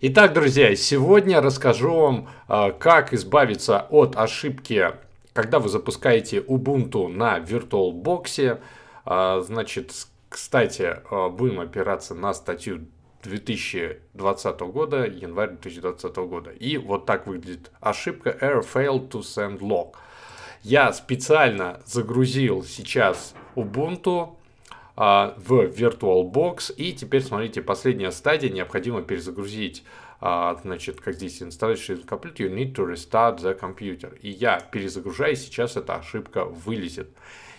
Итак, друзья, сегодня расскажу вам, а, как избавиться от ошибки, когда вы запускаете Ubuntu на VirtualBox. А, значит, кстати, а, будем опираться на статью 2020 года, январь 2020 года. И вот так выглядит ошибка Error failed to send log. Я специально загрузил сейчас Ubuntu а, в VirtualBox. И теперь, смотрите, последняя стадия, необходимо перезагрузить а, значит, как здесь installation complete, you need to restart the computer. И я перезагружаю, сейчас эта ошибка вылезет.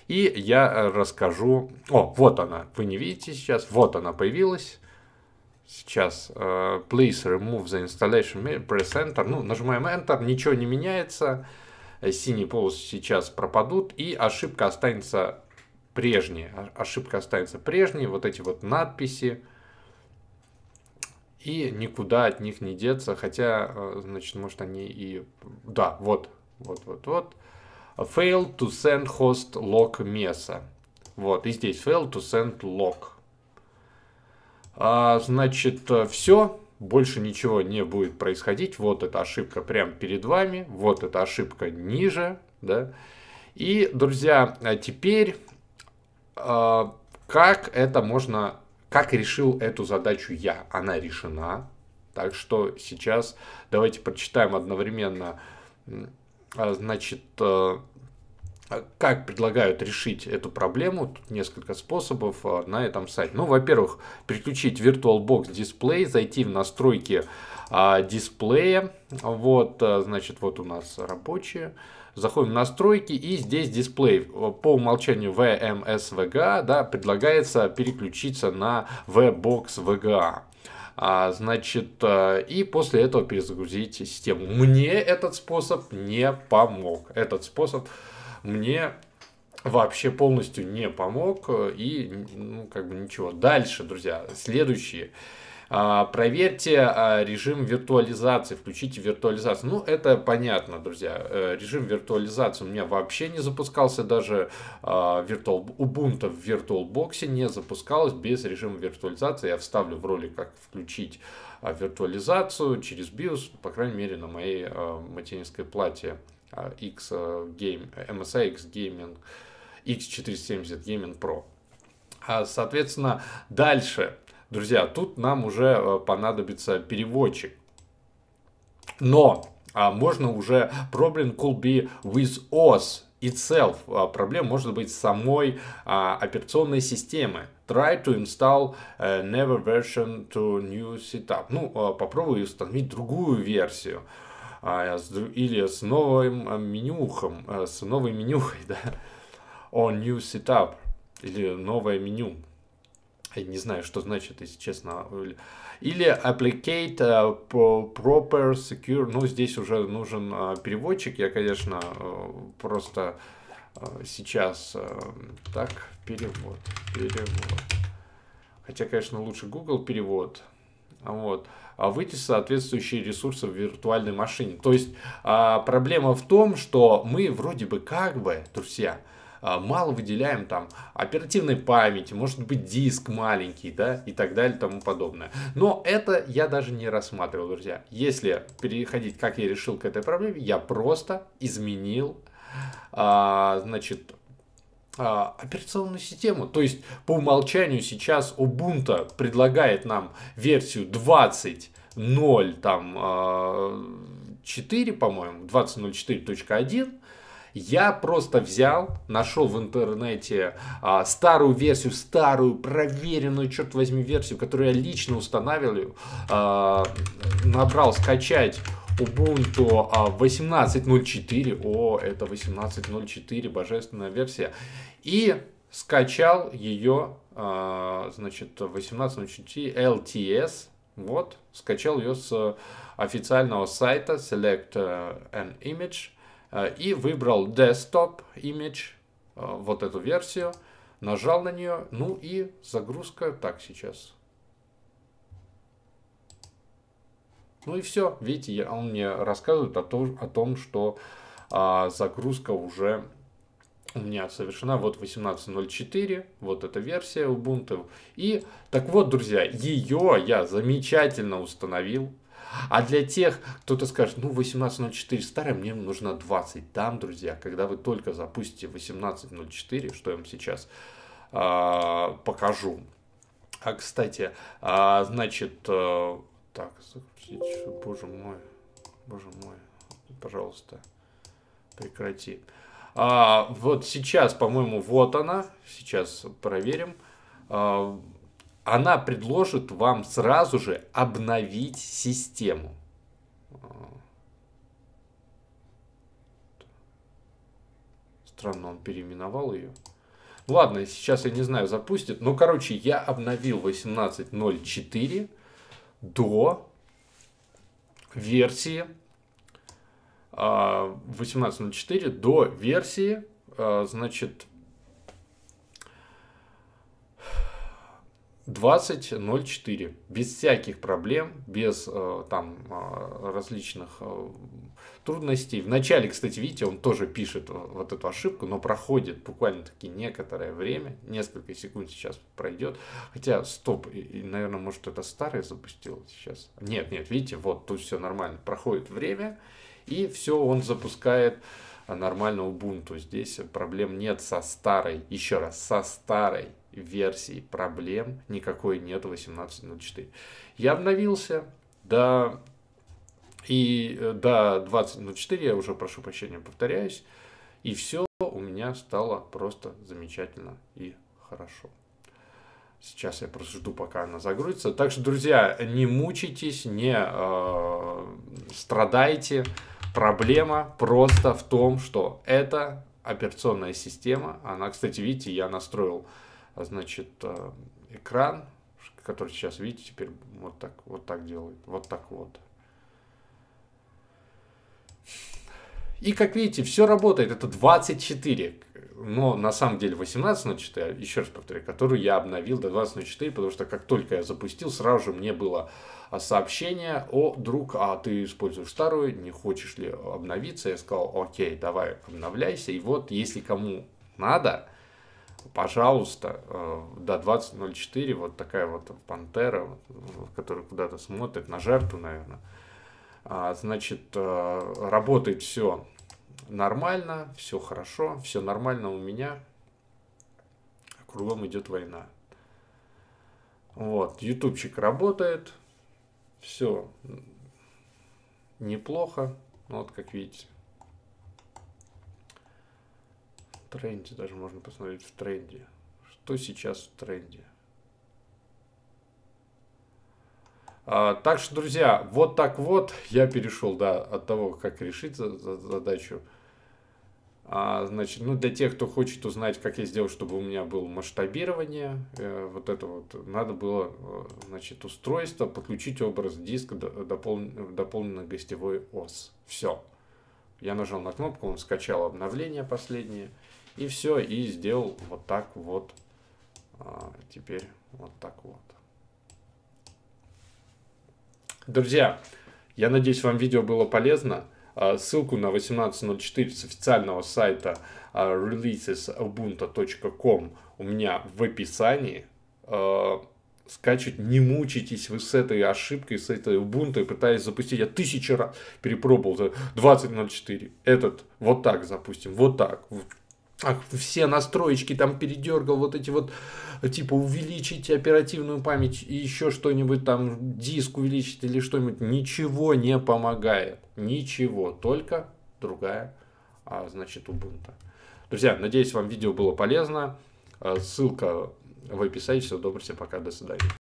И я э, расскажу... О, вот она, вы не видите сейчас, вот она появилась. Сейчас uh, please remove the installation, press enter. Ну, нажимаем enter, ничего не меняется. Синие полосы сейчас пропадут, и ошибка останется прежние. А, ошибка останется прежней, вот эти вот надписи. И никуда от них не деться, хотя, э, значит, может они и... Да, вот, вот, вот, вот. Fail to send host log mesa. Вот, и здесь fail to send log. А, значит, э, все, больше ничего не будет происходить. Вот эта ошибка прямо перед вами, вот эта ошибка ниже, да. И, друзья, а теперь а, как это можно, как решил эту задачу я? Она решена. Так что сейчас давайте прочитаем одновременно, а, значит, э, как предлагают решить эту проблему. Тут несколько способов а, на этом сайте. Ну, во-первых, переключить VirtualBox дисплей, зайти в настройки дисплея. Вот, э, значит, вот у нас рабочие. Заходим в настройки и здесь дисплей по умолчанию VMS VGA да, предлагается переключиться на VBox VGA. А, значит, э, и после этого перезагрузить систему. Мне этот способ не помог. Этот способ мне вообще полностью не помог э, и ну, как бы ничего. Дальше, друзья, следующие а, проверьте а, режим виртуализации, включите виртуализацию. Ну, это понятно, друзья. Э, режим виртуализации у меня вообще не запускался, даже Virtual, а, Ubuntu в VirtualBox не запускалось без режима виртуализации. Я вставлю в ролик, как включить виртуализацию через BIOS, по крайней мере, на моей материнской плате X Game, MSI X Gaming X470 Gaming Pro. Соответственно, дальше Друзья, тут нам уже э, понадобится переводчик. Но а, можно уже problem could be with us itself. А, проблем может быть самой а, операционной системы. Try to install uh, never version to new setup. Ну, а, попробуй установить другую версию. А, с, или с новым э, менюхом, а, с новой менюхой, да. On new setup. Или новое меню я не знаю, что значит, если честно. Или applicate э, proper secure. Ну, здесь уже нужен э, переводчик. Я, конечно, э, просто сейчас так, перевод, перевод. Хотя, конечно, лучше Google перевод. Вот. А выйти соответствующие ресурсы в виртуальной машине. То есть а, проблема в том, что мы вроде бы как бы, друзья, а, мало выделяем там оперативной памяти, может быть диск маленький, да, и так далее, тому подобное. Но это я даже не рассматривал, друзья. Если переходить, как я решил к этой проблеме, я просто изменил, а, значит, а, операционную систему. То есть по умолчанию сейчас Ubuntu предлагает нам версию 20.0 там 4, а, по-моему, 20.04.1, я просто взял, нашел в интернете а, старую версию, старую, проверенную, черт возьми, версию, которую я лично устанавливал, а, набрал скачать Ubuntu 18.04, а, о, это 18.04, божественная версия, и скачал ее, а, значит, 18.04 LTS, вот, скачал ее с официального сайта Select э, an Image, Э, и выбрал desktop image, э, вот эту версию, нажал на нее, ну и загрузка, так сейчас. Ну и все, видите, он мне рассказывает о том, о том что а, загрузка уже у меня совершена вот 18.04, вот эта версия Ubuntu. И так вот, друзья, ее я замечательно установил. А для тех, кто-то скажет, ну 18.04 старая, мне нужна 20. Там, друзья, когда вы только запустите 18.04, что я вам сейчас э, покажу. А, кстати, э, значит, э, так, боже мой, боже мой, пожалуйста, прекрати. А, вот сейчас, по-моему, вот она. Сейчас проверим. А, она предложит вам сразу же обновить систему. Странно, он переименовал ее. Ладно, сейчас я не знаю, запустит. Ну, короче, я обновил 18.04 до версии 18.04 а, до версии, а, значит, 20.04. Без всяких проблем, без э, там э, различных э, трудностей. В начале, кстати, видите, он тоже пишет вот эту ошибку, но проходит буквально-таки некоторое время, несколько секунд сейчас пройдет. Хотя, стоп, и, и, наверное, может это старое запустил сейчас. Нет, нет, видите, вот тут все нормально. Проходит время, и все, он запускает нормально Ubuntu. Здесь проблем нет со старой, еще раз, со старой версии проблем никакой нет 18.04. Я обновился до, и, э, до 20.04, я уже прошу прощения, повторяюсь, и все у меня стало просто замечательно и хорошо. Сейчас я просто жду, пока она загрузится. Так что, друзья, не мучитесь, не э, страдайте. Проблема просто в том, что эта операционная система, она, кстати, видите, я настроил э, значит, э, экран, который сейчас видите, теперь вот так, вот так делает, вот так вот. И как видите, все работает, это 24, но на самом деле 18 на 4, еще раз повторяю, которую я обновил до 20 на потому что как только я запустил, сразу же мне было а, сообщение, о, друг, а ты используешь старую, не хочешь ли обновиться? Я сказал, окей, давай обновляйся, и вот если кому надо, пожалуйста, э, до 20.04 вот такая вот пантера, ну, которая куда-то смотрит, на жертву, наверное. А, значит, э, работает все нормально, все хорошо, все нормально у меня. Кругом идет война. Вот, ютубчик работает, все неплохо, ну, вот как видите. тренде, даже можно посмотреть в тренде. Что сейчас в тренде? А, так что, друзья, вот так вот я перешел, да, от того, как решить задачу. А, значит, ну для тех, кто хочет узнать, как я сделал, чтобы у меня было масштабирование, э, вот это вот, надо было, э, значит, устройство, подключить образ диска, допол дополненный гостевой ОС. Все. Я нажал на кнопку, он скачал обновление последнее. И все, и сделал вот так вот. А, теперь вот так вот. Друзья, я надеюсь, вам видео было полезно. А, ссылку на 18.04 с официального сайта а, releases.ubuntu.com у меня в описании скачивать, не мучитесь вы с этой ошибкой, с этой Ubuntu, пытаясь запустить. Я тысячи раз перепробовал 20.04. Этот вот так запустим, вот так. Ах, все настроечки там передергал, вот эти вот, типа, увеличить оперативную память и еще что-нибудь там, диск увеличить или что-нибудь. Ничего не помогает. Ничего, только другая, а, значит, Ubuntu. Друзья, надеюсь, вам видео было полезно. Э, ссылка вы писайте, все, всем, пока, до свидания.